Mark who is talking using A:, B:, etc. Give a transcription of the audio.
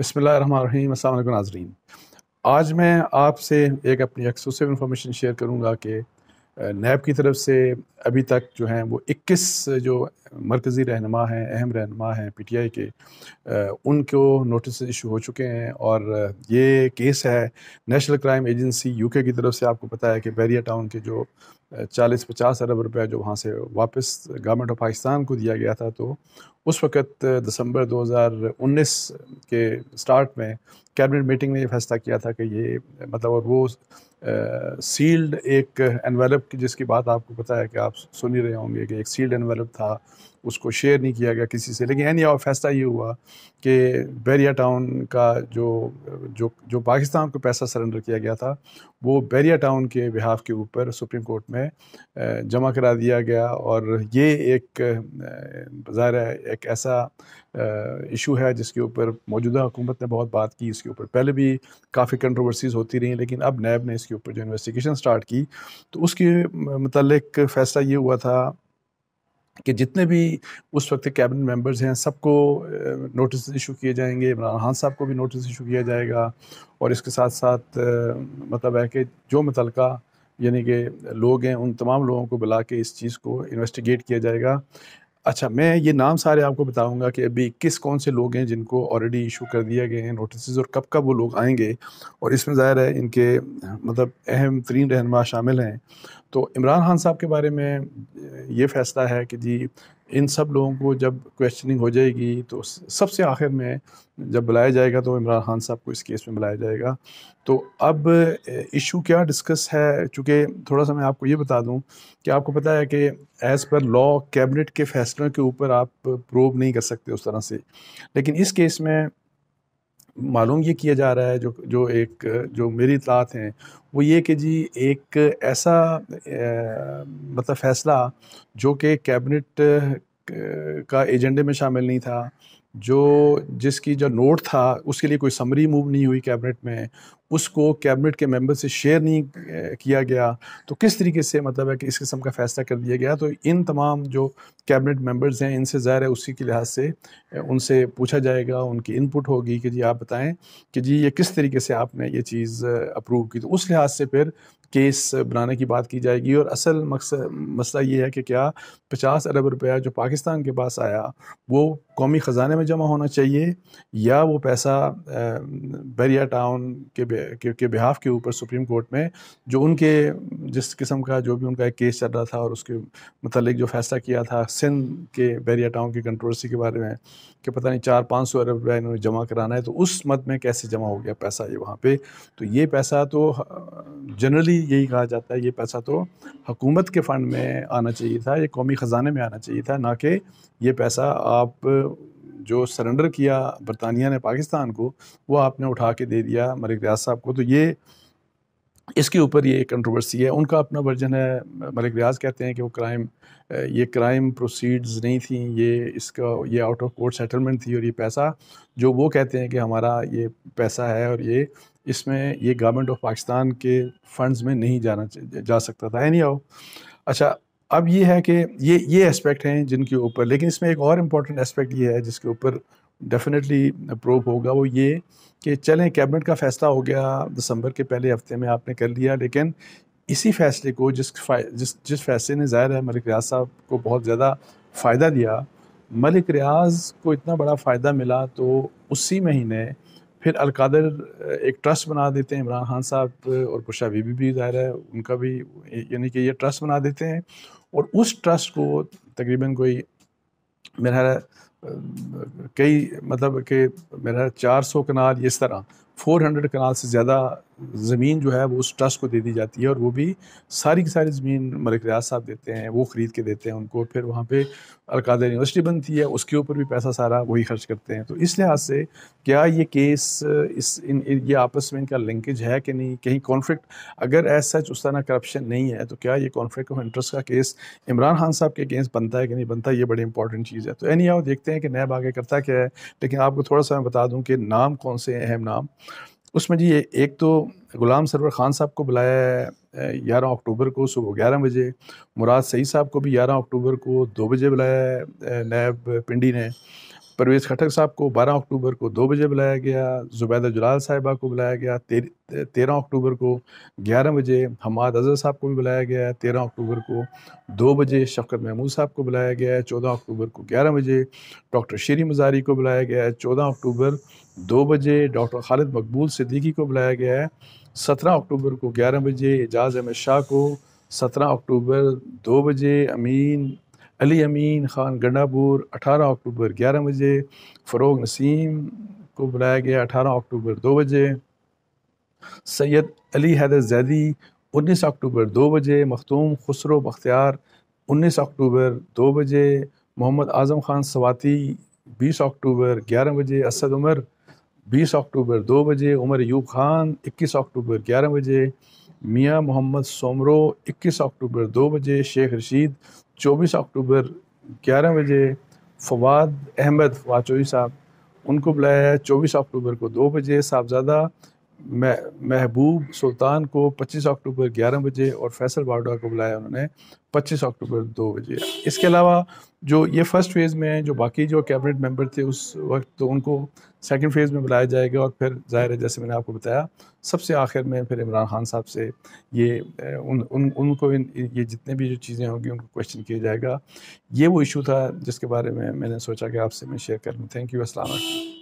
A: बसमीम अल्लाम नाजरीन आज मैं आपसे एक अपनी एक्सक्लूसिव इन्फॉर्मेशन शेयर करूँगा कि नैब की तरफ से अभी तक जो हैं वो 21 जो मरकज़ी रहनमा हैं अहम रहनमा हैं पीटीआई के उनको नोटिस इशू हो चुके हैं और ये केस है नेशनल क्राइम एजेंसी यूके की तरफ से आपको पता है कि बैरिया टाउन के जो 40-50 अरब रुपया जो वहाँ से वापस गवर्नमेंट ऑफ पाकिस्तान को दिया गया था तो उस वक़्त दिसंबर 2019 के स्टार्ट में कैबिनेट मीटिंग में ये फैसला किया था कि ये मतलब और वो सील्ड एक एनवेलप की जिसकी बात आपको पता है कि आप सुन ही रहे होंगे कि एक सील्ड एनवेलप था उसको शेयर नहीं किया गया किसी से लेकिन एनी फैसला ये हुआ कि बैरिया टाउन का जो जो जो पाकिस्तान को पैसा सरेंडर किया गया था वो बैरिया टाउन के बिहाफ के ऊपर सुप्रीम कोर्ट में जमा करा दिया गया और ये एक ज़ाहिर एक ऐसा इशू है जिसके ऊपर मौजूदा हुकूमत ने बहुत बात की इसके ऊपर पहले भी काफ़ी कंट्रोवर्सीज होती रही लेकिन अब नैब ने इसके ऊपर जो इन्वेस्टिगेशन स्टार्ट की तो उसके मतलब फैसला ये हुआ था कि जितने भी उस वक्त के कैबिनेट मेंबर्स हैं सबको नोटिस इशू किए जाएंगे इमरान खान साहब को भी नोटिस इशू किया जाएगा और इसके साथ साथ मतलब है कि जो मुतल यानी कि लोग हैं उन तमाम लोगों को बुला के इस चीज़ को इन्वेस्टिगेट किया जाएगा अच्छा मैं ये नाम सारे आपको बताऊंगा कि अभी किस कौन से लोग हैं जिनको ऑलरेडी इशू कर दिया गया है नोटिस और कब कब वो लोग आएंगे और इसमें ज़ाहिर है इनके मतलब अहम तरीन रहनमा शामिल हैं तो इमरान खान साहब के बारे में ये फैसला है कि जी इन सब लोगों को जब क्वेश्चनिंग हो जाएगी तो सबसे आखिर में जब बुलाया जाएगा तो इमरान खान साहब को इस केस में बुलाया जाएगा तो अब इशू क्या डिस्कस है चूँकि थोड़ा सा मैं आपको ये बता दूं कि आपको पता है कि एज़ पर लॉ कैबिनेट के फैसलों के ऊपर आप प्रोब नहीं कर सकते उस तरह से लेकिन इस केस में मालूम ये किया जा रहा है जो जो एक जो मेरी इतलात हैं वो ये कि जी एक ऐसा मतलब फ़ैसला जो कि कैबिनेट का एजेंडे में शामिल नहीं था जो जिसकी जो नोट था उसके लिए कोई समरी मूव नहीं हुई कैबिनेट में उसको कैबिनेट के मेंबर से शेयर नहीं किया गया तो किस तरीके से मतलब है कि इस किस्म का फैसला कर दिया गया तो इन तमाम जो कैबिनेट मेंबर्स हैं इनसे ज़ाहिर है उसी के लिहाज से उनसे पूछा जाएगा उनकी इनपुट होगी कि जी आप बताएं कि जी ये किस तरीके से आपने ये चीज़ अप्रूव की तो उस लिहाज से फिर केस बनाने की बात की जाएगी और असल मकसद मसला ये है कि क्या पचास अरब रुपया जो पाकिस्तान के पास आया वो कौमी ख़जाने में जमा होना चाहिए या वो पैसा बैरिया टाउन के के, बिहाफ के ऊपर सुप्रीम कोर्ट में जो उनके जिस किस्म का जो भी उनका एक केस चल रहा था और उसके मतलब जो फैसला किया था सिंध के बैरिया टाउन की कंट्रोवर्सी के बारे में कि पता नहीं चार पाँच सौ अरब रुपया इन्होंने जमा कराना है तो उस मत में कैसे जमा हो गया पैसा ये वहाँ पर तो ये पैसा तो जनरली यही कहा जाता है ये पैसा तो हकूमत के फ़ंड में आना चाहिए था ये कौमी ख़जाने में आना चाहिए था ना कि ये पैसा आप जो सरेंडर किया बरतानिया ने पाकिस्तान को वो आपने उठा के दे दिया मलिक रियाज साहब को तो ये इसके ऊपर ये कंट्रोवर्सी है उनका अपना वर्जन है मलिक रियाज कहते हैं कि वो क्राइम ये क्राइम प्रोसीड्स नहीं थी ये इसका ये आउट ऑफ कोर्ट सेटलमेंट थी और ये पैसा जो वो कहते हैं कि हमारा ये पैसा है और ये इसमें ये गवर्नमेंट ऑफ पाकिस्तान के फंड्स में नहीं जाना जा सकता था एनी आओ अच्छा अब ये है कि ये ये एस्पेक्ट हैं जिनके ऊपर लेकिन इसमें एक और इम्पॉर्टेंट एस्पेक्ट ये है जिसके ऊपर डेफिनेटली अप्रूव होगा वो ये कि चलें कैबिनेट का फैसला हो गया दिसंबर के पहले हफ्ते में आपने कर लिया लेकिन इसी फैसले को जिस जिस जिस फैसले ने ज़ाहिर है मलिक रियाज साहब को बहुत ज़्यादा फ़ायदा दिया मलिक रियाज को इतना बड़ा फ़ायदा मिला तो उसी महीने फिर अलकादर एक ट्रस्ट बना देते हैं इमरान खान साहब और कुशा बीबी भी ज़ाहिर है उनका भी यानी कि ये ट्रस्ट बना देते हैं और उस ट्रस्ट को तकरीबन कोई मेरा कई मतलब कि मेरा 400 कनाल इस तरह 400 कनाल से ज़्यादा ज़मीन जो है वो उस ट्रस्ट को दे दी जाती है और वो भी सारी की सारी ज़मीन मलिक रियाज साहब देते हैं वो ख़रीद के देते हैं उनको फिर वहाँ पे अलकादा यूनिवर्सिटी बनती है उसके ऊपर भी पैसा सारा वही खर्च करते हैं तो इस लिहाज से क्या ये केस इस इन, इन ये आपस में इनका लिंकेज है कि नहीं कहीं कॉन्फ्लिक्ट अगर एज सच उस तरह करप्शन नहीं है तो क्या ये कॉन्फ्लिक्ट ऑफ इंटरेस्ट का केस इमरान खान साहब के अगेंस्ट बनता है कि नहीं बनता ये बड़ी इंपॉर्टेंट चीज़ है तो एनी आओ देखते हैं कि नैब आगे करता क्या है लेकिन आपको थोड़ा सा मैं बता दूँ कि नाम कौन से अहम नाम उसमें जी एक तो गुलाम सरवर खान साहब को बुलाया है ग्यारह अक्टूबर को सुबह ग्यारह बजे मुराद सही साहब को भी ग्यारह अक्टूबर को दो बजे बुलाया है नैब पिंडी ने परवेज़ खटक साहब को 12 अक्टूबर को दो बजे बुलाया गया जुबैदा जुलाल साहिबा को बुलाया गया तेरह अक्टूबर को ग्यारह बजे हमाद अजहर साहब को भी बुलाया गया है तेरह अक्टूबर को दो बजे शफकत महमूद साहब को बुलाया गया है चौदह अक्टूबर को ग्यारह बजे डॉक्टर शेरी मजारी को बुलाया गया है चौदह अक्टूबर दो बजे डॉक्टर खालिद मकबूल सिद्दीकी को बुलाया गया है सत्रह अक्टूबर को ग्यारह बजे एजाज अहमद शाह को सत्रह अक्टूबर दो बजे अमीन अली अमीन ख़ान गंडापुर 18 अक्टूबर 11 बजे फ़रोग नसीम को बुलाया गया 18 अक्टूबर 2 बजे सैयद अली हैदर जैदी 19 अक्टूबर 2 बजे मखतूम खसरो बख्तियार 19 अक्टूबर 2 बजे मोहम्मद आज़म खान सवाती 20 अक्टूबर 11 बजे असद उमर 20 अक्टूबर 2 बजे उमर यूब खान 21 अक्टूबर 11 बजे मियाँ मोहम्मद सोमरो 21 अक्टूबर 2 बजे शेख रशीद 24 अक्टूबर 11 बजे फवाद अहमद वाचोई साहब उनको बुलाया है चौबीस अक्टूबर को दो बजे साहबजादा महबूब सुल्तान को 25 अक्टूबर 11 बजे और फैसल बाडा को बुलाया उन्होंने 25 अक्टूबर 2 बजे इसके अलावा जो ये फर्स्ट फेज़ में है जो बाकी जो कैबिनेट मेंबर थे उस वक्त तो उनको सेकंड फेज़ में बुलाया जाएगा और फिर ज़ाहिर है जैसे मैंने आपको बताया सबसे आखिर में फिर इमरान खान साहब से ये उन उन उनको इन, ये जितने भी जो चीज़ें होंगी उनको क्वेश्चन किया जाएगा ये वो इशू था जिसके बारे में मैंने सोचा कि आपसे मैं शेयर करूँ थैंक यू असल